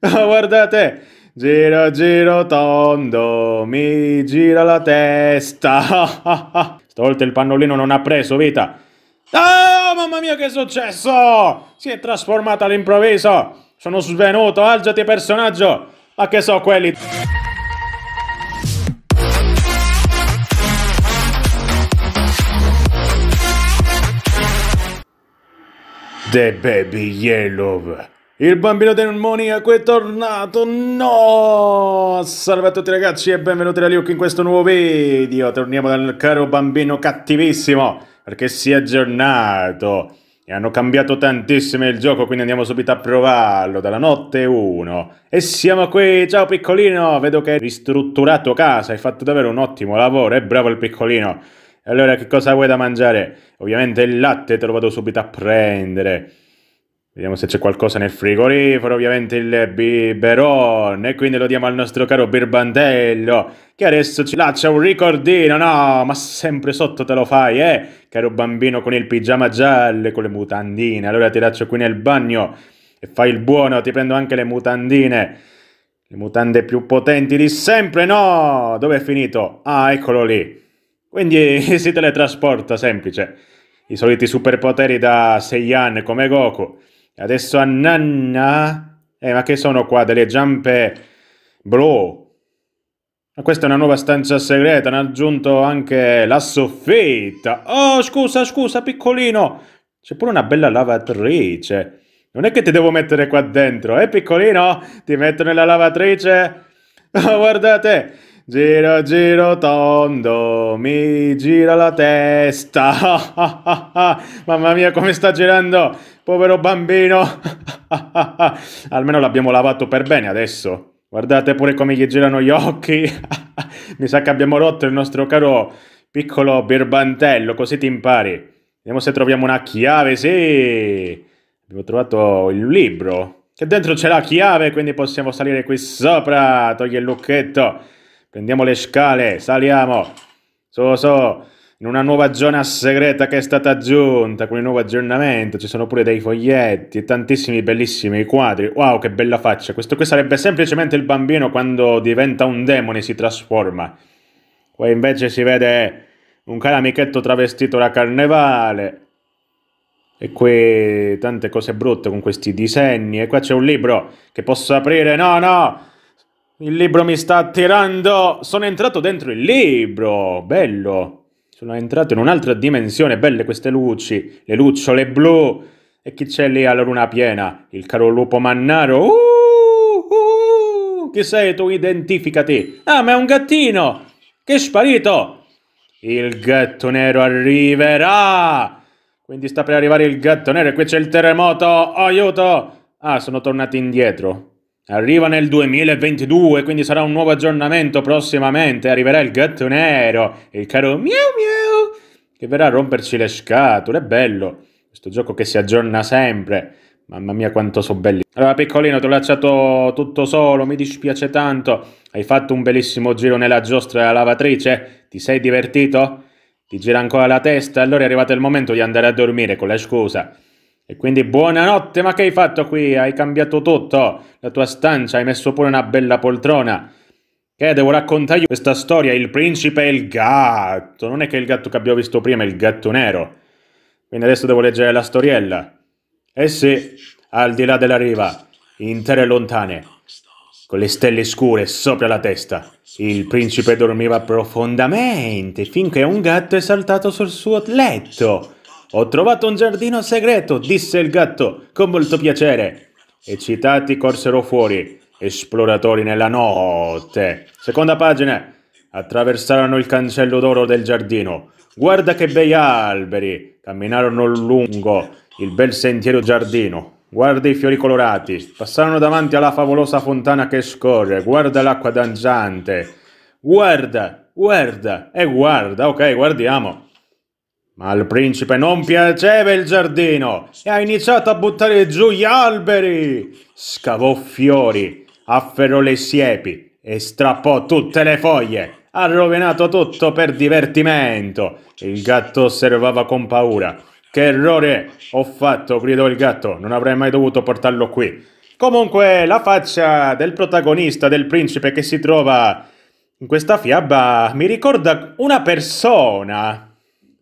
Guardate, giro, giro tondo, mi gira la testa. Stavolta il pannolino non ha preso vita. Ah, oh, mamma mia, che è successo! Si è trasformata all'improvviso. Sono svenuto, alzati personaggio. Ma che so quelli... The Baby Yellow. Il bambino demoniaco è tornato, no! Salve a tutti ragazzi e benvenuti da Luke in questo nuovo video. Torniamo dal caro bambino cattivissimo, perché si è aggiornato. E hanno cambiato tantissimo il gioco, quindi andiamo subito a provarlo, dalla notte 1. E siamo qui, ciao piccolino! Vedo che hai ristrutturato casa, hai fatto davvero un ottimo lavoro, è bravo il piccolino. Allora, che cosa vuoi da mangiare? Ovviamente il latte te lo vado subito a prendere. Vediamo se c'è qualcosa nel frigorifero, ovviamente il biberon, e quindi lo diamo al nostro caro birbandello, che adesso ci lascia un ricordino, no, ma sempre sotto te lo fai, eh, caro bambino con il pigiama giallo e con le mutandine, allora ti lascio qui nel bagno e fai il buono, ti prendo anche le mutandine, le mutande più potenti di sempre, no, dove è finito? Ah, eccolo lì, quindi si teletrasporta, semplice, i soliti superpoteri da Seiyan come Goku. Adesso a nanna. Eh, ma che sono qua? Delle giampe blu. Ma questa è una nuova stanza segreta, hanno aggiunto anche la soffitta. Oh, scusa, scusa, piccolino. C'è pure una bella lavatrice. Non è che ti devo mettere qua dentro, eh, piccolino? Ti metto nella lavatrice. Oh, guardate. Giro, giro tondo, mi gira la testa. Mamma mia, come sta girando, povero bambino. Almeno l'abbiamo lavato per bene adesso. Guardate pure come gli girano gli occhi. Mi sa che abbiamo rotto il nostro caro piccolo birbantello, così ti impari. Vediamo se troviamo una chiave, sì. Abbiamo trovato il libro. Che dentro c'è la chiave, quindi possiamo salire qui sopra. Togli il lucchetto. Prendiamo le scale, saliamo. So, so, in una nuova zona segreta che è stata aggiunta con il nuovo aggiornamento. Ci sono pure dei foglietti e tantissimi bellissimi quadri. Wow, che bella faccia. Questo qui sarebbe semplicemente il bambino quando diventa un demone e si trasforma. Poi invece si vede un caro amichetto travestito da carnevale. E qui tante cose brutte con questi disegni. E qua c'è un libro che posso aprire. No, no! Il libro mi sta attirando. Sono entrato dentro il libro. Bello. Sono entrato in un'altra dimensione. Belle queste luci. Le lucciole blu. E chi c'è lì alla luna piena? Il caro lupo mannaro. Uh, uh, uh, chi sei tu? Identificati. Ah, ma è un gattino. Che è sparito. Il gatto nero arriverà. Quindi sta per arrivare il gatto nero e qui c'è il terremoto. Aiuto. Ah, sono tornati indietro. Arriva nel 2022, quindi sarà un nuovo aggiornamento prossimamente. Arriverà il gatto nero, il caro Miau Miau, che verrà a romperci le scatole. È bello, questo gioco che si aggiorna sempre. Mamma mia quanto sono belli. Allora piccolino, ti ho lasciato tutto solo, mi dispiace tanto. Hai fatto un bellissimo giro nella giostra della lavatrice? Ti sei divertito? Ti gira ancora la testa? Allora è arrivato il momento di andare a dormire con la scusa. E quindi buonanotte, ma che hai fatto qui? Hai cambiato tutto, la tua stanza, hai messo pure una bella poltrona. Che devo raccontargli questa storia, il principe e il gatto. Non è che il gatto che abbiamo visto prima è il gatto nero. Quindi adesso devo leggere la storiella. Eh sì, al di là della riva, in terre lontane, con le stelle scure sopra la testa, il principe dormiva profondamente finché un gatto è saltato sul suo letto ho trovato un giardino segreto, disse il gatto, con molto piacere. Eccitati corsero fuori, esploratori nella notte. Seconda pagina. Attraversarono il cancello d'oro del giardino. Guarda che bei alberi! Camminarono lungo il bel sentiero giardino. Guarda i fiori colorati. Passarono davanti alla favolosa fontana che scorre. Guarda l'acqua danzante. Guarda, guarda e guarda. Ok, guardiamo. Ma al principe non piaceva il giardino e ha iniziato a buttare giù gli alberi. Scavò fiori, afferrò le siepi e strappò tutte le foglie. Ha rovinato tutto per divertimento. Il gatto osservava con paura. Che errore ho fatto, gridò il gatto. Non avrei mai dovuto portarlo qui. Comunque, la faccia del protagonista, del principe che si trova in questa fiaba, mi ricorda una persona.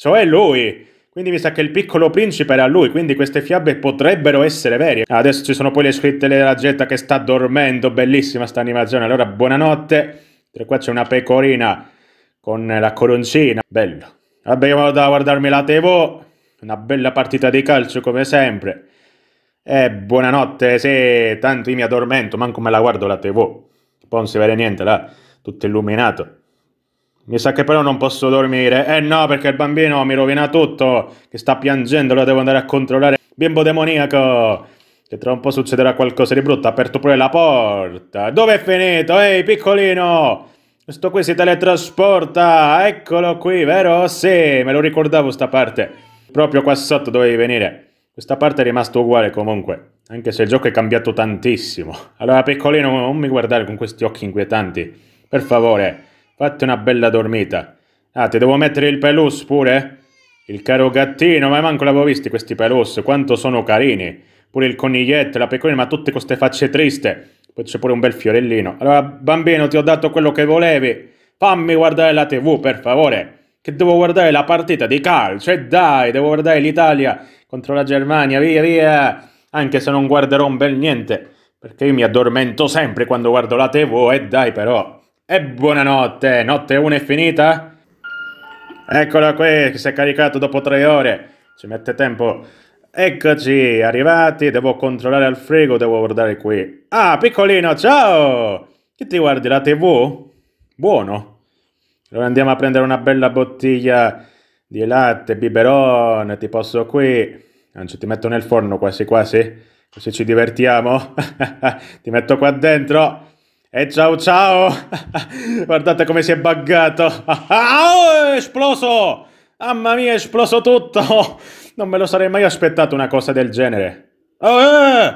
Cioè lui. Quindi mi sa che il piccolo principe era lui, quindi queste fiabe potrebbero essere vere. Adesso ci sono poi le scritte della getta che sta dormendo, bellissima sta animazione. Allora, buonanotte. E qua c'è una pecorina con la coroncina, bello. Vabbè, io vado a guardarmi la TV, una bella partita di calcio come sempre. E buonanotte, sì, tanto io mi addormento, manco me la guardo la TV. Poi non si vede niente là, tutto illuminato. Mi sa che però non posso dormire. Eh no, perché il bambino mi rovina tutto, che sta piangendo, lo devo andare a controllare. Bimbo demoniaco! Che tra un po' succederà qualcosa di brutto. Ha Aperto pure la porta. Dove è finito? Ehi, piccolino! Questo qui si teletrasporta! Eccolo qui, vero? Sì, me lo ricordavo sta parte. Proprio qua sotto dovevi venire. Questa parte è rimasta uguale comunque, anche se il gioco è cambiato tantissimo. Allora, piccolino, non mi guardare con questi occhi inquietanti. Per favore, Fatti una bella dormita. Ah, ti devo mettere il pelus pure? Il caro gattino, ma manco l'avevo visti questi pelus, quanto sono carini. Pure il coniglietto, la pecorina, ma tutte queste facce triste. Poi c'è pure un bel fiorellino. Allora, bambino, ti ho dato quello che volevi. Fammi guardare la tv, per favore. Che devo guardare la partita di calcio. E dai, devo guardare l'Italia contro la Germania, via, via. Anche se non guarderò un bel niente. Perché io mi addormento sempre quando guardo la tv. E dai, però. E buonanotte, notte 1 è finita? Eccola qui, si è caricato dopo tre ore, ci mette tempo. Eccoci, arrivati, devo controllare al frigo, devo guardare qui. Ah, piccolino, ciao! Che ti guardi, la tv? Buono. Allora andiamo a prendere una bella bottiglia di latte, biberone, ti posso qui. Anzi, ti metto nel forno quasi quasi, così ci divertiamo. ti metto qua dentro. E ciao ciao! Guardate come si è buggato! Ah, oh, è esploso! Mamma mia, è esploso tutto! Non me lo sarei mai aspettato una cosa del genere. Oh, eh!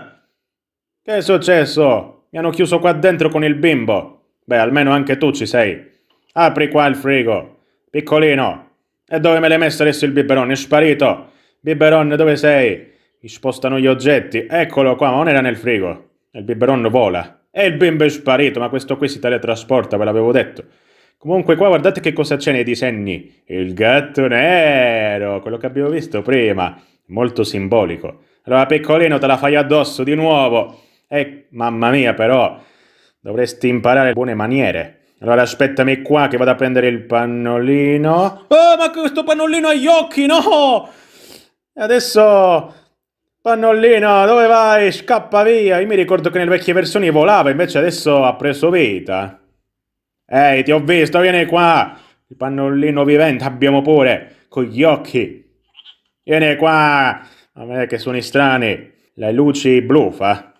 Che è successo? Mi hanno chiuso qua dentro con il bimbo. Beh, almeno anche tu ci sei. Apri qua il frigo. Piccolino. E dove me l'hai messo adesso il biberon? È sparito. Biberon, dove sei? Mi spostano gli oggetti. Eccolo qua, ma non era nel frigo. Il biberon vola. È il bimbo ben sparito, ma questo qui si teletrasporta, ve l'avevo detto. Comunque qua guardate che cosa c'è nei disegni. Il gatto nero, quello che abbiamo visto prima. Molto simbolico. Allora piccolino te la fai addosso di nuovo. Eh, mamma mia però, dovresti imparare buone maniere. Allora aspettami qua che vado a prendere il pannolino. Oh, ma questo pannolino ha gli occhi, no! E adesso Pannolino, dove vai? Scappa via! Io mi ricordo che nelle vecchie versioni volava, invece adesso ha preso vita. Ehi, ti ho visto, vieni qua! Il pannolino vivente abbiamo pure, con gli occhi. Vieni qua! A me che sono strani. Le luci blu, fa?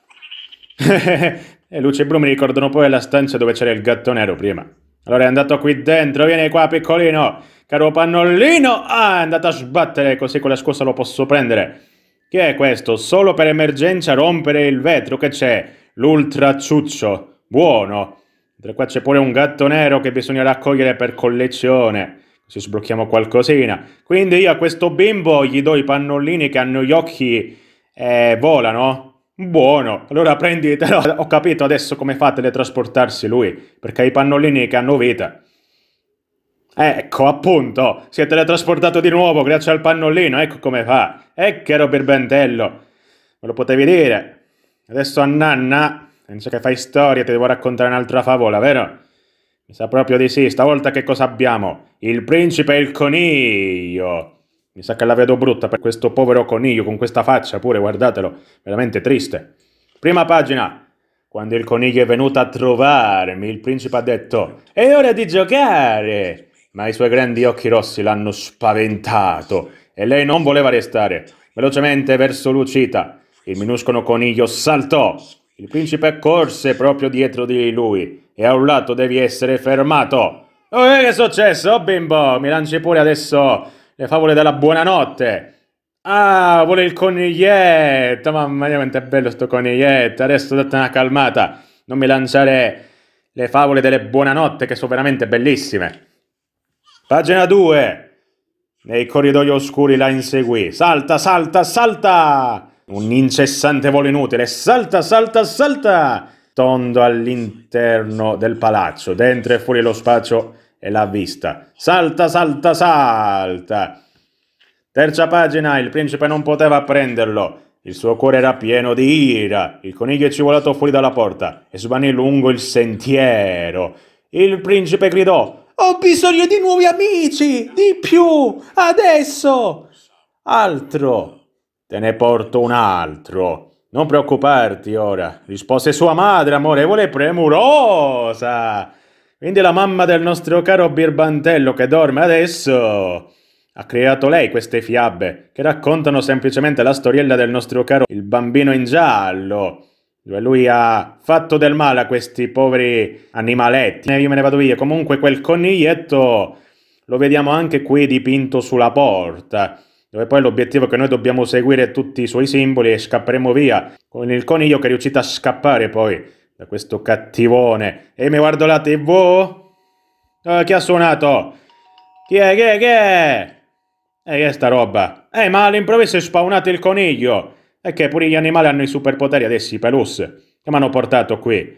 Le luci blu mi ricordano poi la stanza dove c'era il gatto nero prima. Allora è andato qui dentro, vieni qua piccolino! Caro pannolino! Ah, è andato a sbattere, così con la scossa lo posso prendere. Che è questo? Solo per emergenza rompere il vetro? Che c'è? L'ultra ciuccio. Buono. Mentre qua c'è pure un gatto nero che bisogna raccogliere per collezione. Così sblocchiamo qualcosina. Quindi io a questo bimbo gli do i pannolini che hanno gli occhi e eh, volano. Buono, allora prenditelo. Ho capito adesso come fa a teletrasportarsi lui, perché ha i pannolini che hanno vita. Ecco, appunto, si è teletrasportato di nuovo grazie al pannolino, ecco come fa. Ecco, eh, Ecchero birbentello, me lo potevi dire. Adesso a nanna, penso che fai storia, ti devo raccontare un'altra favola, vero? Mi sa proprio di sì, stavolta che cosa abbiamo? Il principe e il coniglio. Mi sa che la vedo brutta per questo povero coniglio con questa faccia pure, guardatelo, veramente triste. Prima pagina. Quando il coniglio è venuto a trovarmi, il principe ha detto «È ora di giocare!» ma i suoi grandi occhi rossi l'hanno spaventato e lei non voleva restare. Velocemente verso l'uscita, il minuscolo coniglio saltò. Il principe corse proprio dietro di lui e a un lato devi essere fermato. Oh, eh, che è successo, oh, bimbo? Mi lanci pure adesso le favole della buonanotte. Ah, vuole il coniglietto. Mamma mia, quanto è bello sto coniglietto. Adesso date una calmata. Non mi lanciare le favole delle buonanotte che sono veramente bellissime. Pagina 2. Nei corridoi oscuri la inseguì. Salta, salta, salta! Un incessante volo inutile. Salta, salta, salta! Tondo all'interno del palazzo, dentro e fuori lo spazio e l'ha vista. Salta, salta, salta! Terza pagina, il principe non poteva prenderlo. Il suo cuore era pieno di ira. Il coniglio è civolato fuori dalla porta e svanì lungo il sentiero. Il principe gridò ho bisogno di nuovi amici, di più, adesso. Altro. Te ne porto un altro. Non preoccuparti ora, rispose sua madre amorevole e premurosa. Quindi la mamma del nostro caro birbantello che dorme adesso ha creato lei queste fiabe che raccontano semplicemente la storiella del nostro caro il bambino in giallo dove cioè, lui ha fatto del male a questi poveri animaletti. Eh, io me ne vado via. Comunque quel coniglietto lo vediamo anche qui dipinto sulla porta, dove poi l'obiettivo è che noi dobbiamo seguire tutti i suoi simboli e scapperemo via, con il coniglio che è riuscito a scappare poi da questo cattivone. E mi guardo la tv... Uh, eh, chi ha suonato? Chi è? Chi è? Chi è? E eh, che è sta roba? Eh, ma all'improvviso è spawnato il coniglio è che pure gli animali hanno i superpoteri adesso, i pelus, che mi hanno portato qui.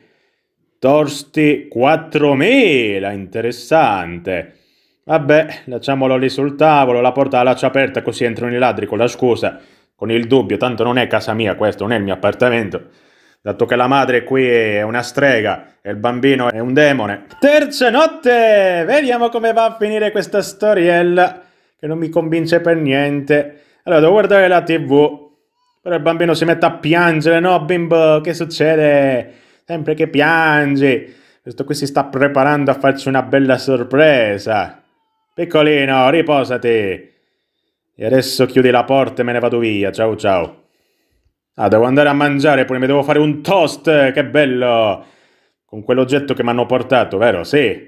Torsti 4000, interessante. Vabbè, lasciamolo lì sul tavolo, la porta la lascia aperta così entrano i ladri con la scusa, con il dubbio, tanto non è casa mia questo, non è il mio appartamento. Dato che la madre qui è una strega e il bambino è un demone. Terza notte! Vediamo come va a finire questa storiella che non mi convince per niente. Allora, devo guardare la tv però il bambino si mette a piangere, no bimbo, che succede? Sempre che piangi. Questo qui si sta preparando a farci una bella sorpresa. Piccolino, riposati. E adesso chiudi la porta e me ne vado via. Ciao ciao. Ah, devo andare a mangiare, poi mi devo fare un toast, che bello! Con quell'oggetto che mi hanno portato, vero? Sì.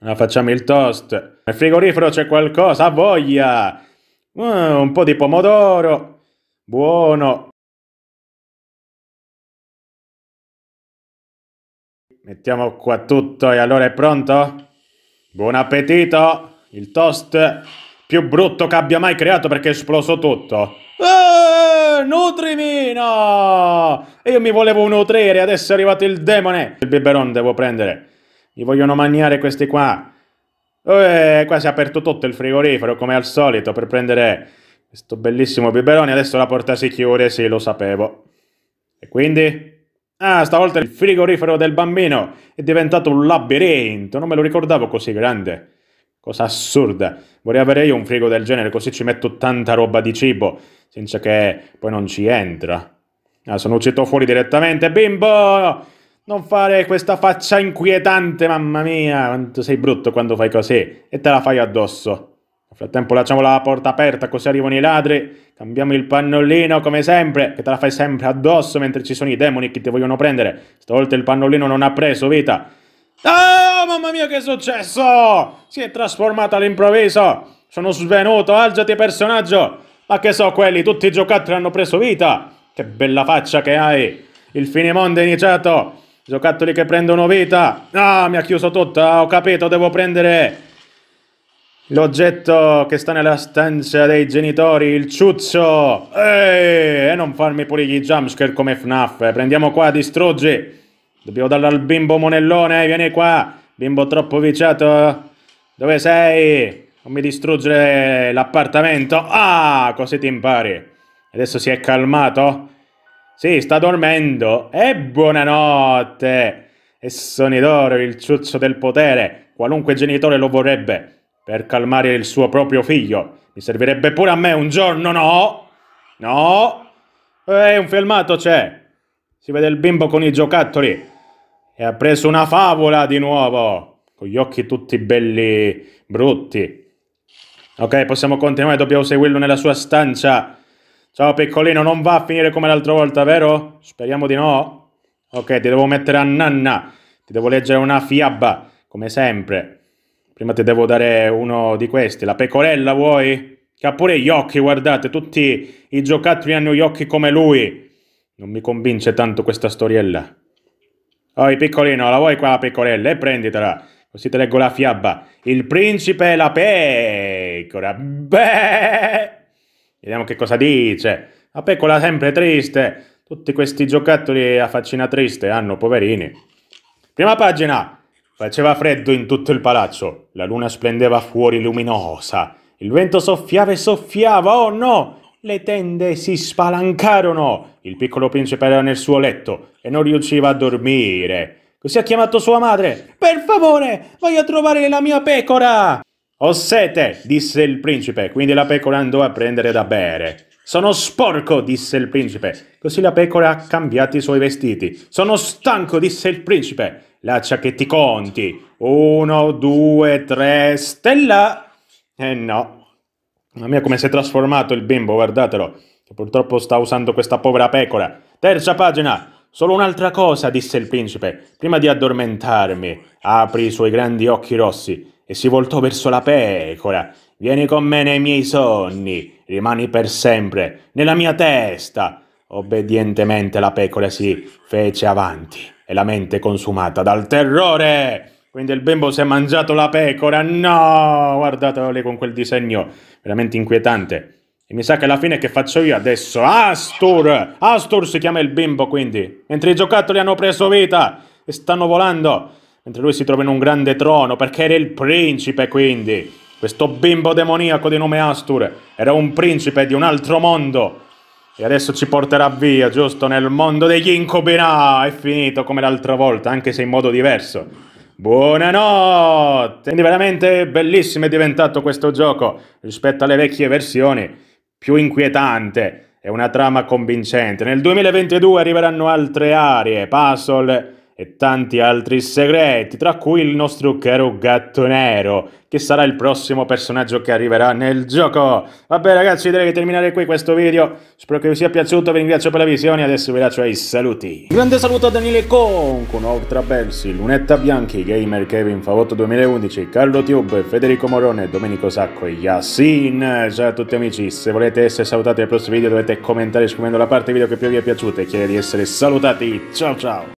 Allora facciamo il toast. Nel frigorifero c'è qualcosa, ha voglia! Uh, un po' di pomodoro. Buono! Mettiamo qua tutto e allora è pronto? Buon appetito! Il toast più brutto che abbia mai creato perché è esploso tutto. Eeeh, nutrimino! E io mi volevo nutrire, adesso è arrivato il demone. Il biberon devo prendere. Mi vogliono mangiare questi qua. Eeeh, qua si è aperto tutto il frigorifero come al solito per prendere questo bellissimo biberone adesso la porta si chiude, sì, lo sapevo. E quindi? Ah, stavolta il frigorifero del bambino è diventato un labirinto, non me lo ricordavo così grande. Cosa assurda. Vorrei avere io un frigo del genere, così ci metto tanta roba di cibo, senza che poi non ci entra. Ah, sono uscito fuori direttamente. Bimbo! Non fare questa faccia inquietante, mamma mia! Quanto sei brutto quando fai così. E te la fai addosso. Nel frattempo lasciamo la porta aperta così arrivano i ladri. Cambiamo il pannolino come sempre, che te la fai sempre addosso mentre ci sono i demoni che ti vogliono prendere. Stavolta il pannolino non ha preso vita. Oh, mamma mia che è successo! Si è trasformata all'improvviso! Sono svenuto, alzati personaggio! Ma che so quelli, tutti i giocattoli hanno preso vita! Che bella faccia che hai! Il finimondo è iniziato! Giocattoli che prendono vita! Ah, mi ha chiuso tutto, ho capito, devo prendere L'oggetto che sta nella stanza dei genitori, il ciuccio! Ehi, e non farmi pure gli jumpscare come FNAF. Prendiamo qua, distruggi. Dobbiamo darlo al bimbo monellone, eh, vieni qua. Bimbo troppo viciato. Dove sei? Non mi distruggere l'appartamento. Ah, così ti impari. Adesso si è calmato? Sì, sta dormendo. E buonanotte. E sonidoro, il ciuccio del potere. Qualunque genitore lo vorrebbe per calmare il suo proprio figlio. Mi servirebbe pure a me un giorno, no? No? Eh, un filmato c'è. Si vede il bimbo con i giocattoli. E ha preso una favola di nuovo. Con gli occhi tutti belli brutti. Ok, possiamo continuare, dobbiamo seguirlo nella sua stanza. Ciao piccolino, non va a finire come l'altra volta, vero? Speriamo di no. Ok, ti devo mettere a nanna. Ti devo leggere una fiaba, come sempre. Prima ti devo dare uno di questi. La pecorella vuoi? Che ha pure gli occhi, guardate, tutti i giocattoli hanno gli occhi come lui. Non mi convince tanto questa storiella. Oi piccolino, la vuoi qua la pecorella? E prenditela, così te leggo la fiaba. Il principe e la pecora. Beh! Vediamo che cosa dice. La pecora sempre triste. Tutti questi giocattoli a faccina triste hanno, poverini. Prima pagina. Faceva freddo in tutto il palazzo, la luna splendeva fuori luminosa, il vento soffiava e soffiava, oh no! Le tende si spalancarono, il piccolo principe era nel suo letto e non riusciva a dormire. Così ha chiamato sua madre. Per favore, vai a trovare la mia pecora! Ho sete, disse il principe, quindi la pecora andò a prendere da bere. Sono sporco, disse il principe. Così la pecora ha cambiato i suoi vestiti. Sono stanco, disse il principe. Lascia che ti conti. Uno, due, tre, stella. Eh no. Mamma mia, come si è trasformato il bimbo, guardatelo. Che purtroppo sta usando questa povera pecora. Terza pagina. Solo un'altra cosa, disse il principe. Prima di addormentarmi, apri i suoi grandi occhi rossi e si voltò verso la pecora. Vieni con me nei miei sogni, rimani per sempre, nella mia testa. Obbedientemente la pecora si fece avanti e la mente consumata dal terrore. Quindi il bimbo si è mangiato la pecora. No, guardatelo con quel disegno veramente inquietante. E mi sa che alla fine che faccio io adesso? Astur! Astur si chiama il bimbo quindi. Mentre i giocattoli hanno preso vita e stanno volando. Mentre lui si trova in un grande trono perché era il principe quindi. Questo bimbo demoniaco di nome Astur era un principe di un altro mondo e adesso ci porterà via, giusto, nel mondo degli incubi. No, è finito come l'altra volta, anche se in modo diverso. Buonanotte! Quindi veramente bellissimo è diventato questo gioco rispetto alle vecchie versioni, più inquietante è una trama convincente. Nel 2022 arriveranno altre aree, puzzle e tanti altri segreti, tra cui il nostro caro gatto nero, che sarà il prossimo personaggio che arriverà nel gioco. Vabbè ragazzi, direi di terminare qui questo video, spero che vi sia piaciuto, vi ringrazio per la visione, adesso vi lascio ai saluti. Grande saluto a Daniele Con, con Nortra Belsi, Lunetta Bianchi, Gamer Kevin Favotto 2011, Carlo Tube, Federico Morone, Domenico Sacco e Yassin. Ciao a tutti amici, se volete essere salutati al prossimo video dovete commentare scrivendo la parte video che più vi è piaciuta e chiedere di essere salutati. Ciao ciao!